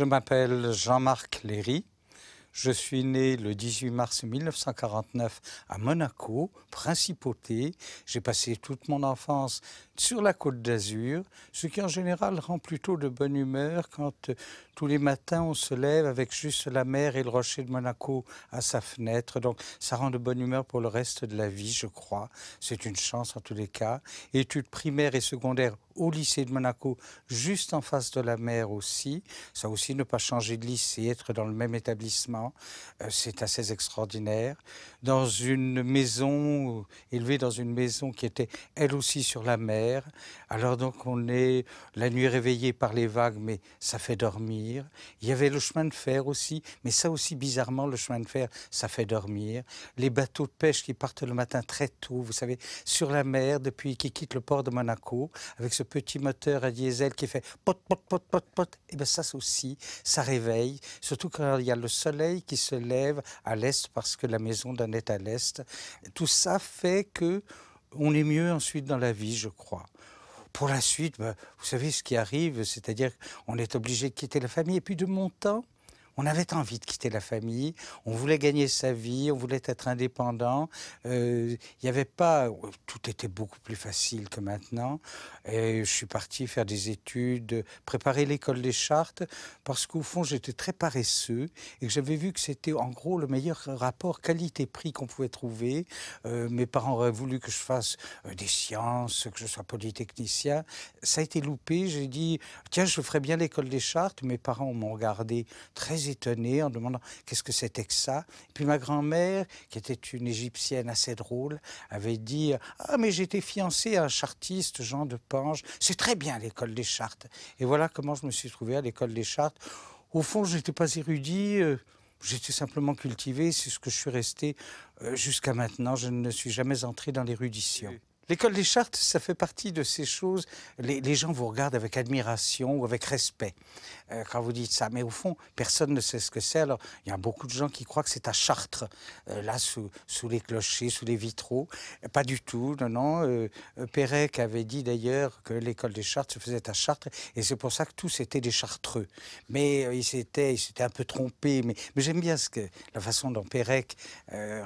Je m'appelle Jean-Marc Léry. Je suis né le 18 mars 1949 à Monaco, principauté. J'ai passé toute mon enfance sur la côte d'Azur, ce qui en général rend plutôt de bonne humeur quand euh, tous les matins on se lève avec juste la mer et le rocher de Monaco à sa fenêtre. Donc ça rend de bonne humeur pour le reste de la vie, je crois. C'est une chance en tous les cas. Études primaires et secondaires au lycée de Monaco, juste en face de la mer aussi. Ça aussi, ne pas changer de lycée, être dans le même établissement, euh, c'est assez extraordinaire dans une maison, élevée dans une maison qui était elle aussi sur la mer. Alors donc on est la nuit réveillé par les vagues, mais ça fait dormir. Il y avait le chemin de fer aussi, mais ça aussi bizarrement, le chemin de fer, ça fait dormir. Les bateaux de pêche qui partent le matin très tôt, vous savez, sur la mer, depuis qui quittent le port de Monaco, avec ce petit moteur à diesel qui fait pot, pot, pot, pot, pot, et eh bien ça aussi, ça réveille, surtout quand il y a le soleil qui se lève à l'est parce que la maison d'un est à l'est. Tout ça fait que on est mieux ensuite dans la vie, je crois. Pour la suite, bah, vous savez ce qui arrive, c'est-à-dire qu'on est obligé de quitter la famille. Et puis de mon on avait envie de quitter la famille, on voulait gagner sa vie, on voulait être indépendant. Euh, il n'y avait pas. Tout était beaucoup plus facile que maintenant. Et je suis parti faire des études, préparer l'école des chartes, parce qu'au fond, j'étais très paresseux et j'avais vu que c'était en gros le meilleur rapport qualité-prix qu'on pouvait trouver. Euh, mes parents auraient voulu que je fasse euh, des sciences, que je sois polytechnicien. Ça a été loupé. J'ai dit, tiens, je ferais bien l'école des chartes. Mes parents m'ont regardé très en demandant qu'est-ce que c'était que ça. Et puis ma grand-mère, qui était une égyptienne assez drôle, avait dit Ah, mais j'étais fiancée à un chartiste, Jean de Pange. C'est très bien l'école des chartes. Et voilà comment je me suis trouvé à l'école des chartes. Au fond, je n'étais pas érudit. Euh, j'étais simplement cultivé, c'est ce que je suis resté euh, jusqu'à maintenant. Je ne suis jamais entré dans l'érudition. L'école des chartes, ça fait partie de ces choses. Les, gens vous regardent avec admiration ou avec respect euh, quand vous dites ça. Mais au fond, personne ne sait ce que c'est. Alors, il y a beaucoup de gens qui croient que c'est à Chartres, euh, là, sous, sous, les clochers, sous les vitraux. Pas du tout, non, non. Euh, Pérec avait dit d'ailleurs que l'école des chartes se faisait à Chartres. Et c'est pour ça que tous étaient des chartreux. Mais il s'était un peu trompé. Mais, j'aime bien ce que, la façon dont Pérec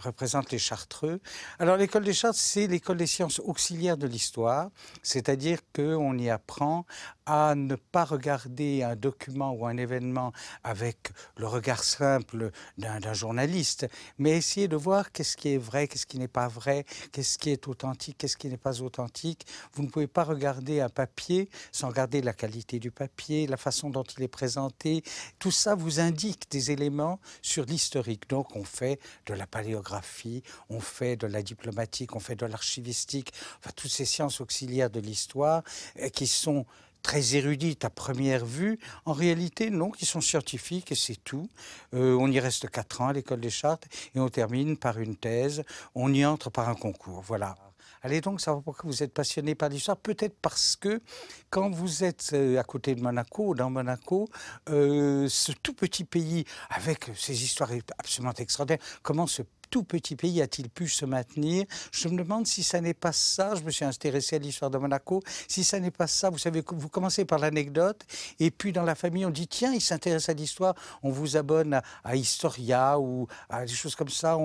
représente les chartreux. Alors, l'école des chartes, c'est l'école des sciences auxiliaire de l'histoire, c'est-à-dire qu'on y apprend à ne pas regarder un document ou un événement avec le regard simple d'un journaliste, mais essayer de voir qu'est-ce qui est vrai, qu'est-ce qui n'est pas vrai, qu'est-ce qui est authentique, qu'est-ce qui n'est pas authentique. Vous ne pouvez pas regarder un papier sans regarder la qualité du papier, la façon dont il est présenté. Tout ça vous indique des éléments sur l'historique. Donc on fait de la paléographie, on fait de la diplomatique, on fait de l'archivistique, toutes ces sciences auxiliaires de l'histoire euh, qui sont très érudites à première vue, en réalité, non, qui sont scientifiques et c'est tout. Euh, on y reste quatre ans à l'école des chartes et on termine par une thèse, on y entre par un concours, voilà. Allez donc savoir pourquoi vous êtes passionné par l'histoire. Peut-être parce que quand vous êtes euh, à côté de Monaco, dans Monaco, ce tout petit pays avec ses histoires absolument extraordinaires, comment ce tout petit pays a-t-il pu se maintenir Je me demande si ça n'est pas ça, je me suis intéressé à l'histoire de Monaco, si ça n'est pas ça, vous savez, vous commencez par l'anecdote, et puis dans la famille, on dit, tiens, il s'intéresse à l'histoire, on vous abonne à, Historia ou à des choses comme ça.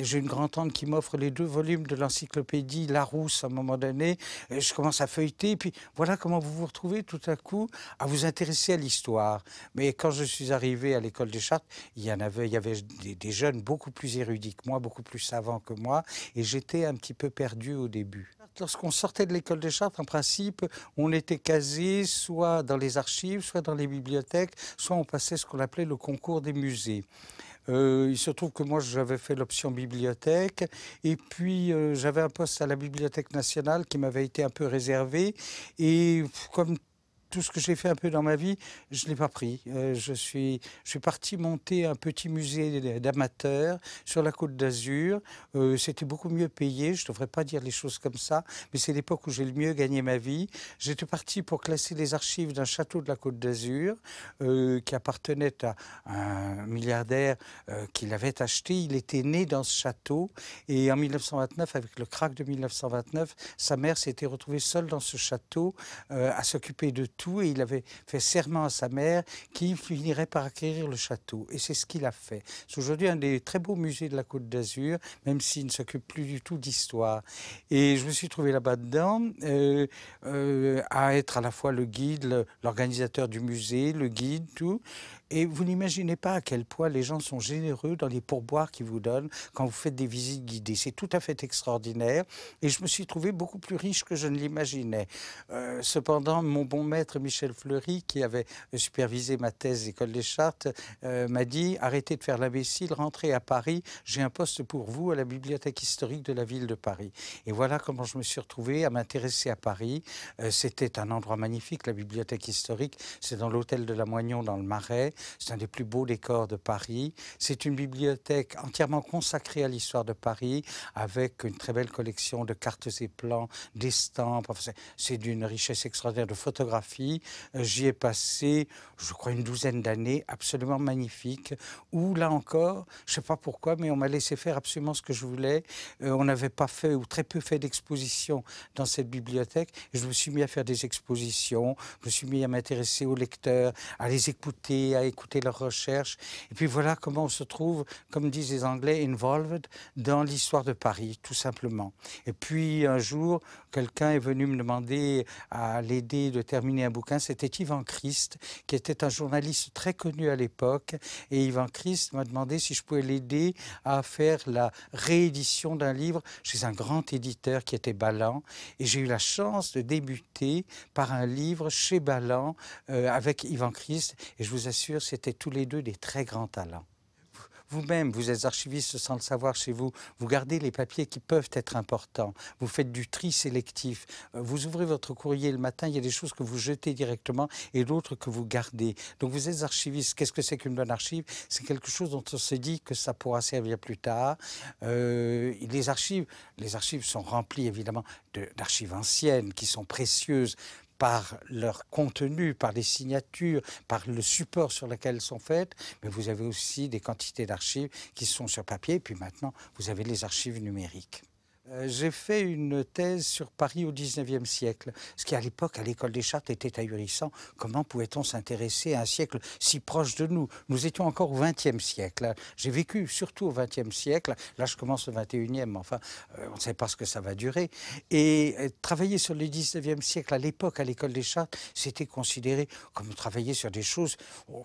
J'ai une grand-tante qui m'offre les deux volumes de l'encyclopédie Larousse à un moment donné, je commence à feuilleter, et puis voilà comment vous vous retrouvez tout à coup à vous intéresser à l'histoire. Mais quand je suis arrivé à l'école des chartes, il y en avait, il y avait des, jeunes beaucoup plus érudits moi, beaucoup plus savant que moi, et j'étais un petit peu perdu au début. Lorsqu'on sortait de l'école des Chartres, en principe, on était casé soit dans les archives, soit dans les bibliothèques, soit on passait ce qu'on appelait le concours des musées. Euh, il se trouve que moi, j'avais fait l'option bibliothèque. Et puis, euh, j'avais un poste à la Bibliothèque nationale qui m'avait été un peu réservé. Et comme tout ce que j'ai fait un peu dans ma vie, je ne l'ai pas pris. Euh, je, suis, je suis parti monter un petit musée d'amateurs sur la côte d'Azur. Euh, c'était beaucoup mieux payé, je ne devrais pas dire les choses comme ça, mais c'est l'époque où j'ai le mieux gagné ma vie. J'étais parti pour classer les archives d'un château de la côte d'Azur euh, qui appartenait à un milliardaire qui l'avait acheté. Il était né dans ce château et en 1929, avec le crack de 1929, sa mère s'était retrouvée seule dans ce château à s'occuper de tout et il avait fait serment à sa mère qu'il finirait par acquérir le château. Et c'est ce qu'il a fait. C'est aujourd'hui un des très beaux musées de la Côte d'Azur, même s'il ne s'occupe plus du tout d'histoire. Et je me suis trouvé là-bas dedans euh, euh, à être à la fois le guide, l'organisateur du musée, le guide, tout. Et vous n'imaginez pas à quel point les gens sont généreux dans les pourboires qu'ils vous donnent quand vous faites des visites guidées. C'est tout à fait extraordinaire. Et je me suis trouvé beaucoup plus riche que je ne l'imaginais. Euh, cependant, mon bon maître Michel Fleury, qui avait supervisé ma thèse École des Chartes, euh, m'a dit arrêtez de faire l'imbécile, rentrez à Paris. J'ai un poste pour vous à la bibliothèque historique de la ville de Paris. Et voilà comment je me suis retrouvé à m'intéresser à Paris. Euh, c'était un endroit magnifique, la bibliothèque historique. C'est dans l'hôtel de la Moignon, dans le Marais. C'est un des plus beaux décors de Paris. C'est une bibliothèque entièrement consacrée à l'histoire de Paris, avec une très belle collection de cartes et plans, d'estampes. C'est d'une richesse extraordinaire de photographies. Euh, j'y ai passé, je crois, une douzaine d'années absolument magnifique où là encore, je ne sais pas pourquoi, mais on m'a laissé faire absolument ce que je voulais. Euh, on n'avait pas fait ou très peu fait d'expositions dans cette bibliothèque. Je me suis mis à faire des expositions, je me suis mis à m'intéresser aux lecteurs, à les écouter, à écouter leurs recherches. Et puis voilà comment on se trouve, comme disent les Anglais, involved dans l'histoire de Paris, tout simplement. Et puis un jour, quelqu'un est venu me demander à l'aider de terminer un bouquin. C'était Yvan Christ, qui était un journaliste très connu à l'époque. Et Yvan Christ m'a demandé si je pouvais l'aider à faire la réédition d'un livre chez un grand éditeur qui était Ballant. Et j'ai eu la chance de débuter par un livre chez Ballant euh, avec Yvan Christ. Et je vous assure, c'était tous les deux des très grands talents. Vous-même, vous êtes archiviste sans le savoir chez vous. Vous gardez les papiers qui peuvent être importants. Vous faites du tri sélectif. Euh, vous ouvrez votre courrier le matin, il y a des choses que vous jetez directement et d'autres que vous gardez. Donc vous êtes archiviste. Qu'est-ce que c'est qu'une bonne archive C'est quelque chose dont on se dit que ça pourra servir plus tard. Euh, les archives, les archives sont remplies évidemment d'archives anciennes qui sont précieuses, par leur contenu, par les signatures, par le support sur lequel elles sont faites, mais vous avez aussi des quantités d'archives qui sont sur papier, puis maintenant, vous avez les archives numériques. Euh, j'ai fait une thèse sur Paris au XIXe siècle, ce qui à l'époque, à l'école des chartes, était ahurissant. Comment pouvait-on s'intéresser à un siècle si proche de nous Nous étions encore au XXe siècle. J'ai vécu surtout au XXe siècle. Là, je commence au XXIe, enfin, euh, on ne sait pas ce que ça va durer. Et euh, travailler sur le XIXe siècle, à l'époque, à l'école des chartes, c'était considéré comme travailler sur des choses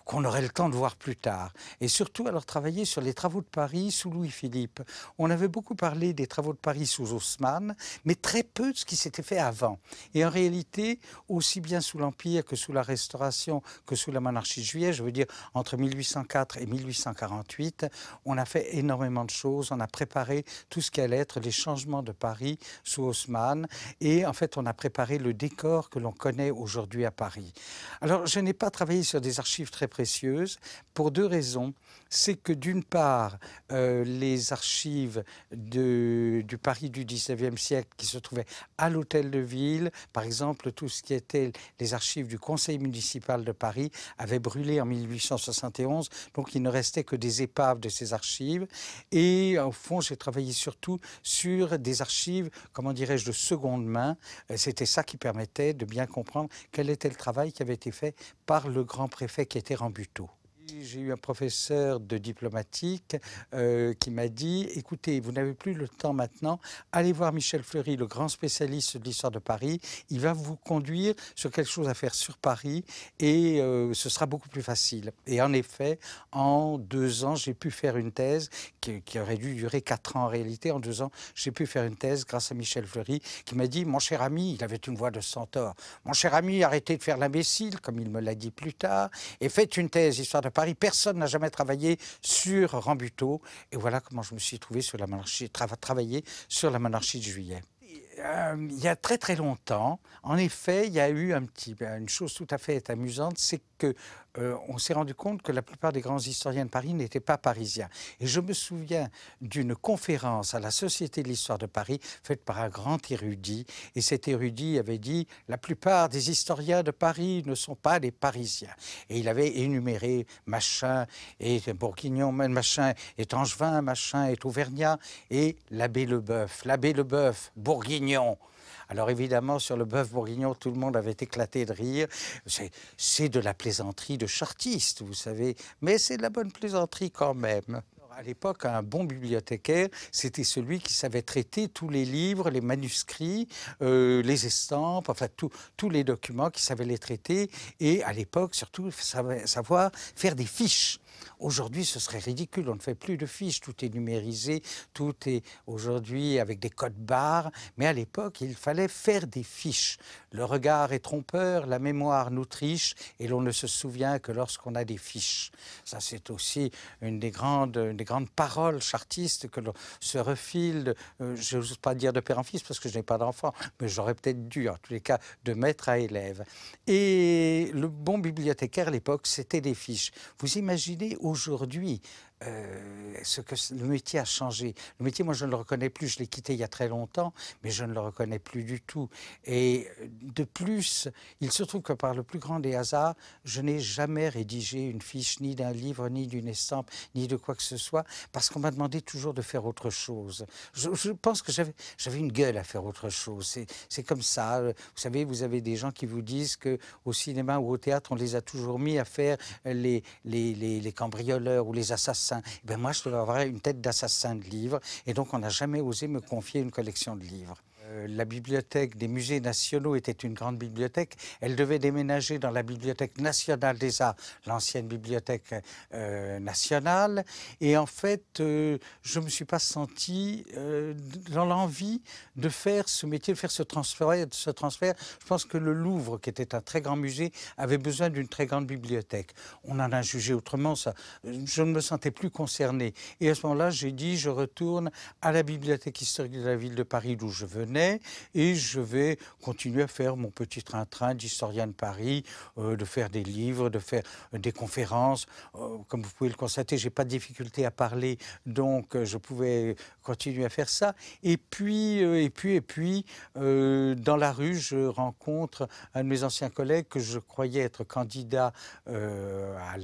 qu'on aurait le temps de voir plus tard. Et surtout, alors, travailler sur les travaux de Paris sous Louis-Philippe. On avait beaucoup parlé des travaux de Paris sous Haussmann, mais très peu de ce qui s'était fait avant. Et en réalité, aussi bien sous l'Empire que sous la Restauration, que sous la monarchie juillet, je veux dire, entre 1804 et 1848, on a fait énormément de choses, on a préparé tout ce qui allait être les changements de Paris sous Haussmann, et en fait, on a préparé le décor que l'on connaît aujourd'hui à Paris. Alors, je n'ai pas travaillé sur des archives très précieuses pour deux raisons c'est que d'une part, euh, les archives du Paris du XIXe siècle qui se trouvaient à l'hôtel de ville, par exemple, tout ce qui était les archives du conseil municipal de Paris, avaient brûlé en 1871, donc il ne restait que des épaves de ces archives. Et au fond, j'ai travaillé surtout sur des archives, comment dirais-je, de seconde main. Euh, c'était ça qui permettait de bien comprendre quel était le travail qui avait été fait par le grand préfet qui était Rambuteau. J'ai eu un professeur de diplomatique euh, qui m'a dit écoutez, vous n'avez plus le temps maintenant, allez voir Michel Fleury, le grand spécialiste de l'histoire de Paris. Il va vous conduire sur quelque chose à faire sur Paris et euh, ce sera beaucoup plus facile. Et en effet, en deux ans, j'ai pu faire une thèse qui, qui, aurait dû durer quatre ans en réalité. En deux ans, j'ai pu faire une thèse grâce à Michel Fleury qui m'a dit mon cher ami, il avait une voix de centaure, mon cher ami, arrêtez de faire l'imbécile, comme il me l'a dit plus tard, et faites une thèse histoire de Paris. Personne n'a jamais travaillé sur Rambuteau. Et voilà comment je me suis trouvé sur la monarchie, travaillé sur la monarchie de Juillet. Euh, il y a très très longtemps, en effet, il y a eu un petit, une chose tout à fait amusante, c'est euh, on s'est rendu compte que la plupart des grands historiens de Paris n'étaient pas parisiens. Et je me souviens d'une conférence à la Société de l'histoire de Paris faite par un grand érudit. Et cet érudit avait dit La plupart des historiens de Paris ne sont pas des parisiens. Et il avait énuméré Machin et Bourguignon, Machin et Angevin, Machin et Auvergnat et l'abbé Leboeuf. L'abbé Leboeuf, Bourguignon, alors évidemment, sur le bœuf bourguignon, tout le monde avait éclaté de rire. C'est de la plaisanterie de chartiste, vous savez, mais c'est de la bonne plaisanterie quand même. À l'époque, un bon bibliothécaire, c'était celui qui savait traiter tous les livres, les manuscrits, euh, les estampes, enfin tous les documents, qui savait les traiter et à l'époque surtout savoir faire des fiches. Aujourd'hui, ce serait ridicule. On ne fait plus de fiches. Tout est numérisé. Tout est aujourd'hui avec des codes barres. Mais à l'époque, il fallait faire des fiches. Le regard est trompeur, la mémoire nous triche et l'on ne se souvient que lorsqu'on a des fiches. Ça, c'est aussi une des grandes, des grandes paroles chartistes que l'on se refile. Euh, je n'ose pas dire de père en fils parce que je n'ai pas d'enfant, mais j'aurais peut-être dû, en tous les cas, de maître à élève. Et le bon bibliothécaire à l'époque, c'était des fiches. Vous imaginez aujourd'hui euh, ce que le métier a changé. Le métier, moi, je ne le reconnais plus. Je l'ai quitté il y a très longtemps, mais je ne le reconnais plus du tout. Et euh, de plus, il se trouve que par le plus grand des hasards, je n'ai jamais rédigé une fiche ni d'un livre, ni d'une estampe, ni de quoi que ce soit, parce qu'on m'a demandé toujours de faire autre chose. Je, pense que j'avais une gueule à faire autre chose. C'est comme ça. Euh, vous savez, vous avez des gens qui vous disent que au cinéma ou au théâtre, on les a toujours mis à faire les, les, les, les cambrioleurs ou les assassins eh ben moi, je devais avoir une tête d'assassin de livres, et donc on n'a jamais osé me confier une collection de livres. Euh, la bibliothèque des musées nationaux était une grande bibliothèque. Elle devait déménager dans la bibliothèque nationale des arts, l'ancienne bibliothèque euh, nationale. Et en fait, euh, je ne me suis pas senti dans l'envie de faire ce métier, de faire ce transfert, ce transfert. Je pense que le Louvre, qui était un très grand musée, avait besoin d'une très grande bibliothèque. On en a jugé autrement, ça. Je ne me sentais plus concerné. Et à ce moment-là, j'ai dit, je retourne à la bibliothèque historique de la ville de Paris d'où je venais et je vais continuer à faire mon petit train-train d'historien de Paris, euh, de faire des livres, de faire euh, des conférences. Euh, comme vous pouvez le constater, j'ai pas de difficulté à parler, donc je pouvais continuer à faire ça. Et puis, et puis, et puis, dans la rue, je rencontre un de mes anciens collègues que je croyais être candidat à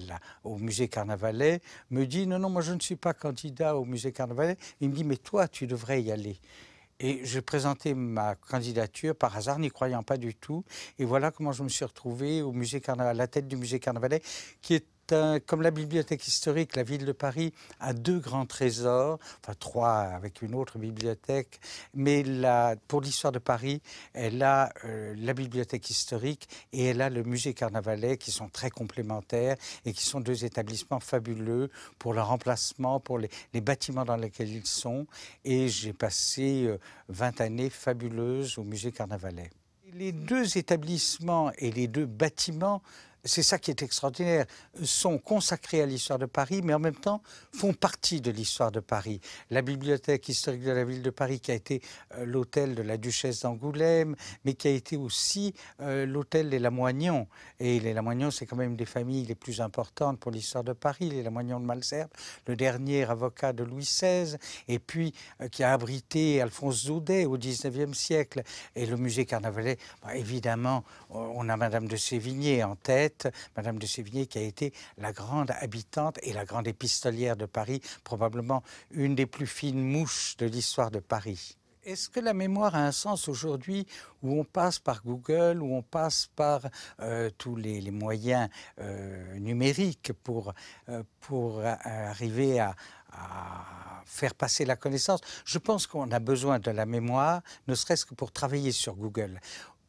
au musée Carnavalet, me dit non, non, moi je ne suis pas candidat au musée Carnavalet. Il me dit mais toi, tu devrais y aller. Et j'ai présenté ma candidature par hasard, n'y croyant pas du tout. Et voilà comment je me suis retrouvé au musée Carnaval, à la tête du musée Carnavalet, qui est comme la bibliothèque historique, la ville de Paris a deux grands trésors, enfin trois avec une autre bibliothèque, mais pour l'histoire de Paris, elle a euh, la bibliothèque historique et elle a le musée Carnavalet qui sont très complémentaires et qui sont deux établissements fabuleux pour leur emplacement, pour les, bâtiments dans lesquels ils sont. Et j'ai passé 20 euh, années fabuleuses au musée Carnavalet. Les deux établissements et les deux bâtiments c'est ça qui est extraordinaire, sont consacrés à l'histoire de Paris, mais en même temps font partie de l'histoire de Paris. La bibliothèque historique de la ville de Paris, qui a été euh, l'hôtel de la duchesse d'Angoulême, mais qui a été aussi euh, l'hôtel des Lamoignons. Et les Lamoignons, c'est quand même des familles les plus importantes pour l'histoire de Paris. Les Lamoignons de Malesherbes, le dernier avocat de Louis XVI, et puis euh, qui a abrité Alphonse Daudet au XIXe siècle. Et le musée Carnavalet, bah, évidemment, on a Madame de Sévigné en tête Madame de Sévigné, qui a été la grande habitante et la grande épistolière de Paris, probablement une des plus fines mouches de l'histoire de Paris. Est-ce que la mémoire a un sens aujourd'hui où on passe par Google, où on passe par euh, tous les, moyens euh, numériques pour, euh, pour arriver à faire passer la connaissance. Je pense qu'on a besoin de la mémoire, ne serait-ce que pour travailler sur Google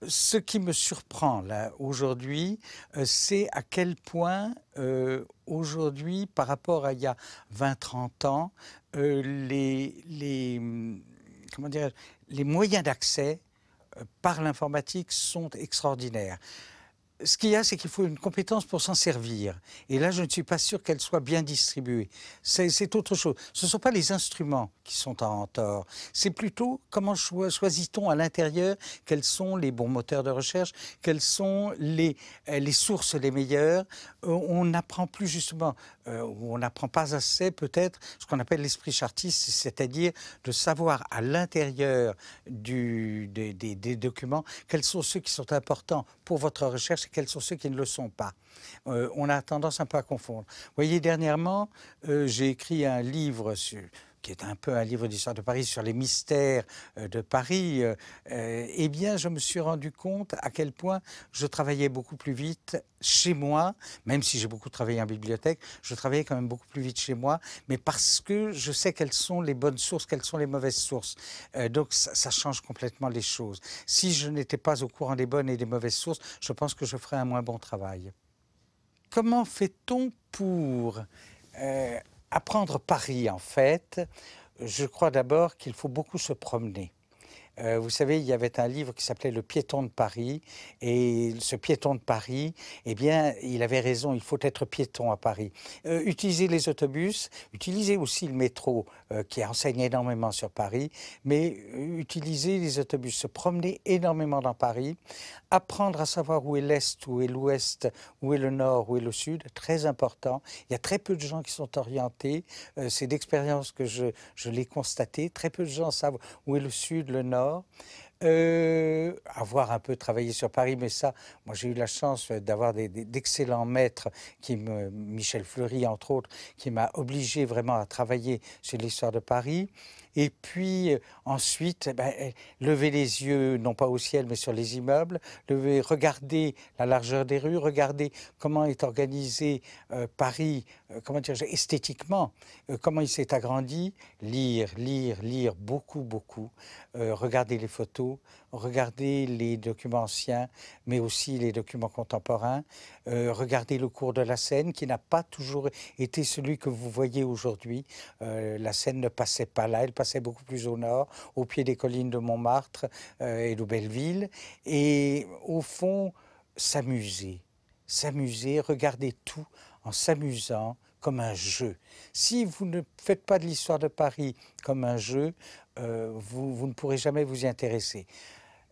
ce qui me surprend là aujourd'hui, euh, c'est à quel point euh, aujourd'hui, par rapport à il y a 20-30 ans, euh, les moyens d'accès par l'informatique sont extraordinaires ce qu'il y a, c'est qu'il faut une compétence pour s'en servir. Et là, je ne suis pas sûr qu'elle soit bien distribuée. C'est autre chose. Ce ne sont pas les instruments qui sont en tort. C'est plutôt comment choisit-on à l'intérieur quels sont les bons moteurs de recherche, quelles sont les, euh, les sources les meilleures. Euh, on n'apprend plus justement euh, on n'apprend pas assez peut-être ce qu'on appelle l'esprit chartiste, c'est-à-dire de savoir à l'intérieur des, documents quels sont ceux qui sont importants pour votre recherche et quels sont ceux qui ne le sont pas. Euh, on a tendance un peu à confondre. Vous voyez, dernièrement, euh, j'ai écrit un livre sur qui est un peu un livre d'histoire de Paris sur les mystères euh, de Paris, euh, euh, eh bien, je me suis rendu compte à quel point je travaillais beaucoup plus vite chez moi, même si j'ai beaucoup travaillé en bibliothèque, je travaillais quand même beaucoup plus vite chez moi, mais parce que je sais quelles sont les bonnes sources, quelles sont les mauvaises sources. donc ça, change complètement les choses. Si je n'étais pas au courant des bonnes et des mauvaises sources, je pense que je ferais un moins bon travail. Comment fait-on pour apprendre Paris, en fait, je crois d'abord qu'il faut beaucoup se promener. Euh, vous savez, il y avait un livre qui s'appelait Le piéton de Paris. Et ce piéton de Paris, eh bien, il avait raison, il faut être piéton à Paris. Euh, utiliser les autobus, utiliser aussi le métro euh, qui enseigne énormément sur Paris, mais utiliser les autobus, se promener énormément dans Paris, apprendre à savoir où est l'Est, où est l'Ouest, où est le Nord, où est le Sud, très important. Il y a très peu de gens qui sont orientés, c'est d'expérience que je, je l'ai constaté, très peu de gens savent où est le Sud, le Nord, euh, avoir un peu travaillé sur Paris, mais ça, moi j'ai eu la chance euh, d'avoir d'excellents maîtres, qui Michel Fleury entre autres, qui m'a obligé vraiment à travailler sur l'histoire de Paris. Et puis euh, ensuite, eh ben, euh, lever les yeux, non pas au ciel, mais sur les immeubles, lever, regarder la largeur des rues, regarder comment est organisé euh, Paris, comment dire, esthétiquement, comment il s'est agrandi, lire, lire, lire beaucoup, beaucoup, regarder les photos, regarder les documents anciens, mais aussi les documents contemporains, regarder le cours de la Seine, qui n'a pas toujours été celui que vous voyez aujourd'hui. la Seine ne passait pas là, passait beaucoup plus au nord, au pied des collines de Montmartre euh, et de Belleville, et au fond, s'amuser, s'amuser, regarder tout en s'amusant comme un jeu. Si vous ne faites pas de l'histoire de Paris comme un jeu, euh, vous, ne pourrez jamais vous y intéresser.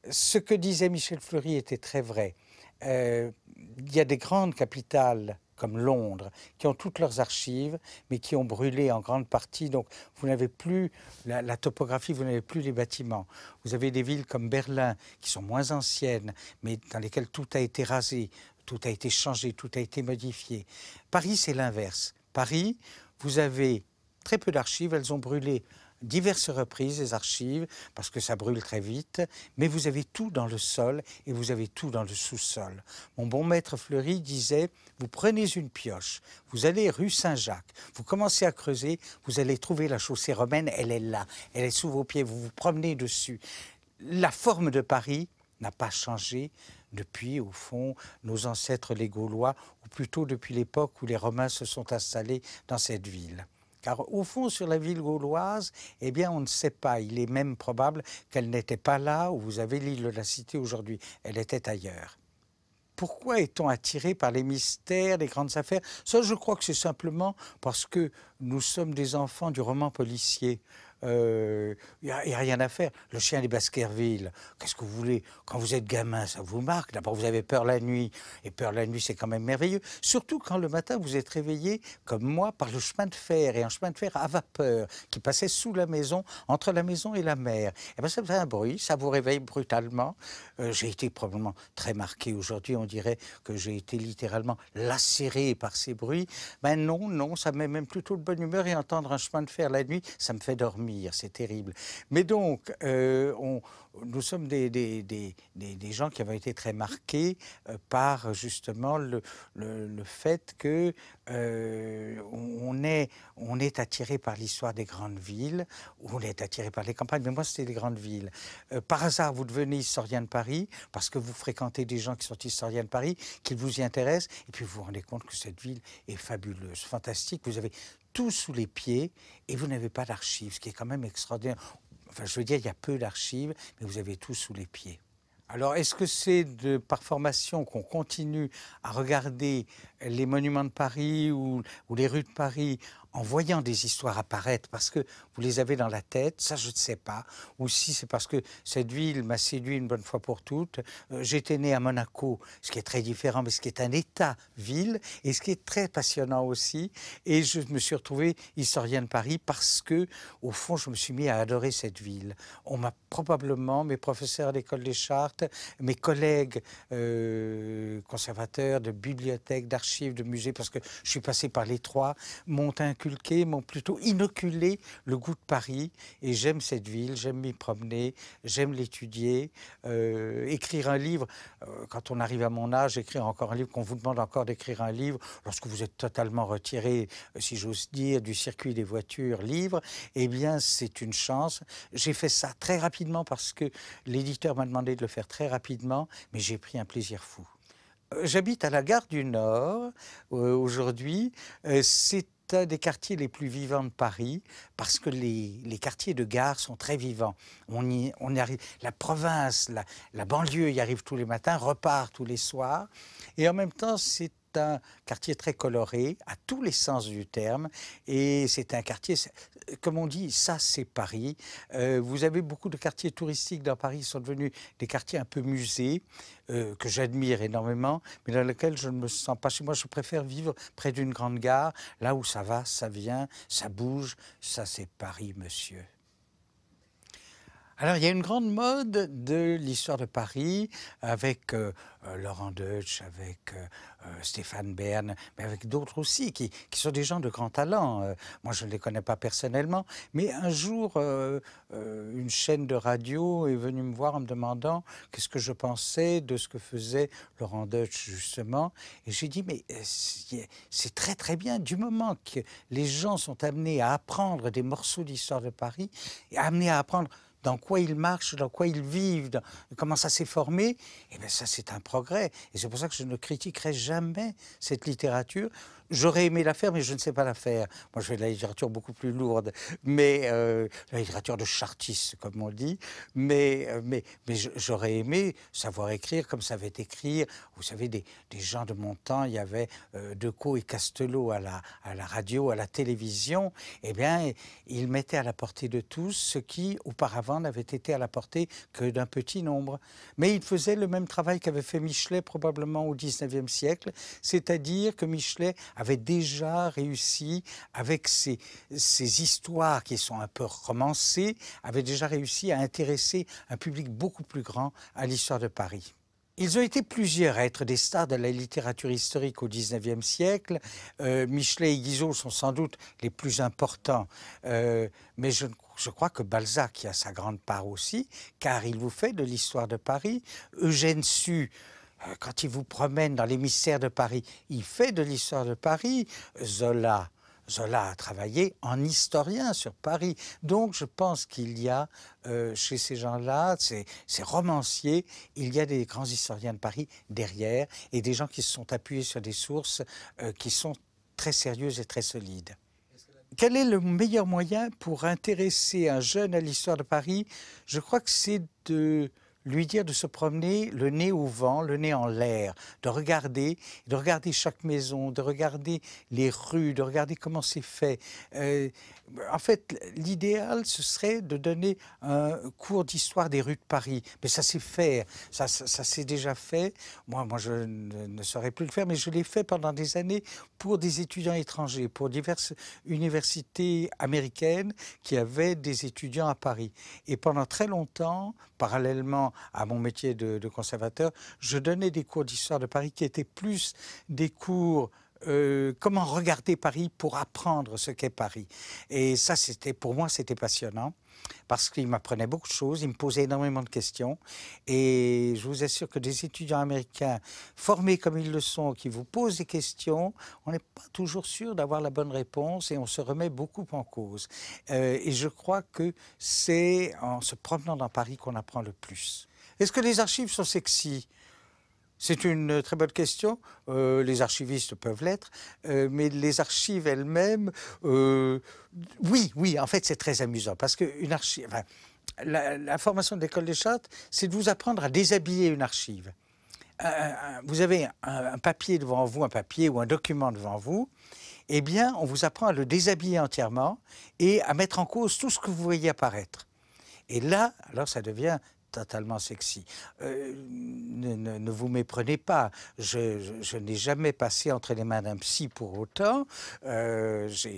Ce que disait Michel Fleury était très vrai. Euh, il y a des grandes capitales comme Londres, qui ont toutes leurs archives, mais qui ont brûlé en grande partie. Donc, vous n'avez plus la, topographie, vous n'avez plus les bâtiments. Vous avez des villes comme Berlin, qui sont moins anciennes, mais dans lesquelles tout a été rasé, tout a été changé, tout a été modifié. Paris, c'est l'inverse. Paris, vous avez très peu d'archives, elles ont brûlé diverses reprises les archives, parce que ça brûle très vite, mais vous avez tout dans le sol et vous avez tout dans le sous-sol. Mon bon maître Fleury disait, vous prenez une pioche, vous allez rue Saint-Jacques, vous commencez à creuser, vous allez trouver la chaussée romaine, elle est là, elle est sous vos pieds, vous vous promenez dessus. La forme de Paris n'a pas changé, depuis, au fond, nos ancêtres les Gaulois, ou plutôt depuis l'époque où les Romains se sont installés dans cette ville. Car au fond, sur la ville gauloise, eh bien, on ne sait pas. Il est même probable qu'elle n'était pas là où vous avez l'île de la Cité aujourd'hui. Elle était ailleurs. Pourquoi est-on attiré par les mystères, les grandes affaires Ça, je crois que c'est simplement parce que nous sommes des enfants du roman policier. Il euh, n'y a, rien à faire. Le chien des Baskerville, qu'est-ce que vous voulez Quand vous êtes gamin, ça vous marque. D'abord, vous avez peur la nuit. Et peur la nuit, c'est quand même merveilleux. Surtout quand le matin, vous êtes réveillé, comme moi, par le chemin de fer. Et un chemin de fer à vapeur qui passait sous la maison, entre la maison et la mer. Et eh bien, ça fait un bruit, ça vous réveille brutalement. Euh, j'ai été probablement très marqué aujourd'hui. On dirait que j'ai été littéralement lacéré par ces bruits. Ben non, non, ça met même plutôt de bonne humeur. Et entendre un chemin de fer la nuit, ça me fait dormir c'est terrible. Mais donc, euh, on, nous sommes des, des, gens qui avons été très marqués euh, par justement le, fait que euh, on, est, on est attiré par l'histoire des grandes villes, on est attiré par les campagnes, mais moi c'était les grandes villes. par hasard, vous devenez historien de Paris parce que vous fréquentez des gens qui sont historiens de Paris, qu'ils vous y intéressent, et puis vous vous rendez compte que cette ville est fabuleuse, fantastique, vous avez tout sous les pieds et vous n'avez pas d'archives, ce qui est quand même extraordinaire. Enfin, je veux dire, il y a peu d'archives, mais vous avez tout sous les pieds. Alors, est-ce que c'est de, par formation qu'on continue à regarder les monuments de Paris ou, ou les rues de Paris en voyant des histoires apparaître, parce que vous les avez dans la tête, ça je ne sais pas, ou si c'est parce que cette ville m'a séduit une bonne fois pour toutes. Euh, j'étais né à Monaco, ce qui est très différent, mais ce qui est un État-ville, et ce qui est très passionnant aussi. Et je me suis retrouvé historien de Paris parce que, au fond, je me suis mis à adorer cette ville. On m'a probablement, mes professeurs à l'école des chartes, mes collègues euh, conservateurs de bibliothèques, d'archives, de musées, parce que je suis passé par les trois, m'ont inclus m'ont plutôt inoculé le goût de Paris. Et j'aime cette ville, j'aime m'y promener, j'aime l'étudier. Euh, écrire un livre, euh, quand on arrive à mon âge, écrire encore un livre, qu'on vous demande encore d'écrire un livre, lorsque vous êtes totalement retiré, euh, si j'ose dire, du circuit des voitures livres, eh bien, c'est une chance. J'ai fait ça très rapidement parce que l'éditeur m'a demandé de le faire très rapidement, mais j'ai pris un plaisir fou. J'habite à la gare du Nord aujourd'hui. c'est euh, des quartiers les plus vivants de Paris parce que les, quartiers de gare sont très vivants. On y, on arrive, la province, la, la, banlieue y arrive tous les matins, repart tous les soirs. Et en même temps, c'est un quartier très coloré, à tous les sens du terme, et c'est un quartier, comme on dit, ça c'est Paris. Euh, vous avez beaucoup de quartiers touristiques dans Paris qui sont devenus des quartiers un peu musées, euh, que j'admire énormément, mais dans lesquels je ne me sens pas chez moi. Je préfère vivre près d'une grande gare, là où ça va, ça vient, ça bouge, ça c'est Paris, monsieur. Alors, il y a une grande mode de l'histoire de Paris avec euh, euh, Laurent Deutsch, avec euh, Stéphane Bern, mais avec d'autres aussi qui, qui, sont des gens de grand talent. moi, je ne les connais pas personnellement, mais un jour, une chaîne de radio est venue me voir en me demandant qu'est-ce que je pensais de ce que faisait Laurent Deutsch, justement. Et j'ai dit, mais c'est très, très bien. Du moment que les gens sont amenés à apprendre des morceaux d'histoire de Paris, et amenés à apprendre dans quoi ils marchent, dans quoi ils vivent, comment ça s'est formé, et eh bien ça c'est un progrès. Et c'est pour ça que je ne critiquerai jamais cette littérature. J'aurais aimé la faire, mais je ne sais pas la faire. Moi, je fais de la littérature beaucoup plus lourde, mais euh, la littérature de chartiste, comme on dit. Mais, euh, mais, mais j'aurais aimé savoir écrire comme savait écrire. Vous savez, des, des, gens de mon temps, il y avait De euh, Decaux et Castelot à la, à la radio, à la télévision. Eh bien, ils mettaient à la portée de tous ce qui, auparavant, n'avait été à la portée que d'un petit nombre. Mais ils faisaient le même travail qu'avait fait Michelet probablement au 19e siècle, c'est-à-dire que Michelet avait déjà réussi, avec ces histoires qui sont un peu romancées, avait déjà réussi à intéresser un public beaucoup plus grand à l'histoire de Paris. Ils ont été plusieurs à être des stars de la littérature historique au XIXe siècle. Euh, Michelet et Guizot sont sans doute les plus importants, euh, mais je, je, crois que Balzac y a sa grande part aussi, car il vous fait de l'histoire de Paris. Eugène Sue, euh, quand il vous promène dans l'émissaire de Paris, il fait de l'histoire de Paris. Zola, Zola a travaillé en historien sur Paris. Donc je pense qu'il y a euh, chez ces gens-là, ces, romanciers, il y a des grands historiens de Paris derrière et des gens qui se sont appuyés sur des sources euh, qui sont très sérieuses et très solides. Quel est le meilleur moyen pour intéresser un jeune à l'histoire de Paris Je crois que c'est de lui dire de se promener le nez au vent, le nez en l'air, de regarder, de regarder chaque maison, de regarder les rues, de regarder comment c'est fait. Euh, en fait, l'idéal, ce serait de donner un cours d'histoire des rues de Paris. Mais ça s'est fait, ça, s'est déjà fait. Moi, moi je ne, saurais plus le faire, mais je l'ai fait pendant des années pour des étudiants étrangers, pour diverses universités américaines qui avaient des étudiants à Paris. Et pendant très longtemps, parallèlement à mon métier de, conservateur, je donnais des cours d'histoire de Paris qui étaient plus des cours euh, comment regarder Paris pour apprendre ce qu'est Paris. Et ça, c'était pour moi, c'était passionnant parce qu'il m'apprenait beaucoup de choses, il me posait énormément de questions. Et je vous assure que des étudiants américains formés comme ils le sont, qui vous posent des questions, on n'est pas toujours sûr d'avoir la bonne réponse et on se remet beaucoup en cause. Euh, et je crois que c'est en se promenant dans Paris qu'on apprend le plus. Est-ce que les archives sont sexy c'est une euh, très bonne question. Euh, les archivistes peuvent l'être, euh, mais les archives elles-mêmes, oui, oui, en fait, c'est très amusant parce que archive, la, formation de l'école des chartes, c'est de vous apprendre à déshabiller une archive. vous avez un, un, papier devant vous, un papier ou un document devant vous. Eh bien, on vous apprend à le déshabiller entièrement et à mettre en cause tout ce que vous voyez apparaître. Et là, alors ça devient totalement sexy. Euh, ne, vous méprenez pas, je, n'ai jamais passé entre les mains d'un psy pour autant. Euh, je,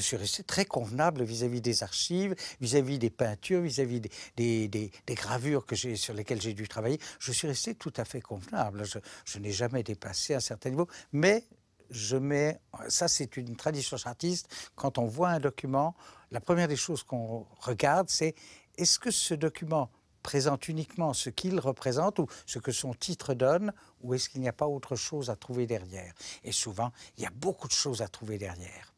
suis resté très convenable vis-à-vis des archives, vis-à-vis des peintures, vis-à-vis des, gravures que j'ai, sur lesquelles j'ai dû travailler. Je suis resté tout à fait convenable. je n'ai jamais dépassé un certain niveau, mais je mets, ça c'est une tradition artiste, quand on voit un document, la première des choses qu'on regarde, c'est est-ce que ce document présente uniquement ce qu'il représente ou ce que son titre donne, ou est-ce qu'il n'y a pas autre chose à trouver derrière Et souvent, il y a beaucoup de choses à trouver derrière.